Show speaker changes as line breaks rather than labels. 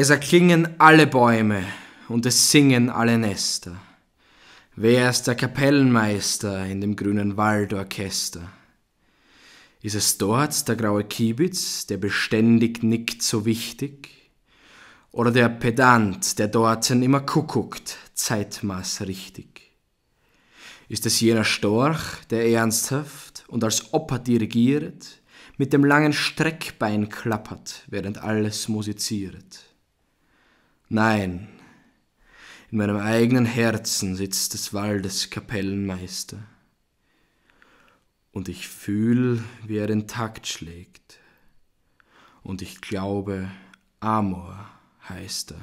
Es erklingen alle Bäume und es singen alle Nester. Wer ist der Kapellenmeister in dem grünen Waldorchester? Ist es dort der graue Kiebitz, der beständig nickt so wichtig? Oder der Pedant, der dorten immer kuckuckt, Zeitmaß richtig? Ist es jener Storch, der ernsthaft und als Oper dirigiert, mit dem langen Streckbein klappert, während alles musiziert? Nein, in meinem eigenen Herzen sitzt des Waldes Kapellenmeister. Und ich fühl, wie er den Takt schlägt. Und ich glaube, Amor heißt er.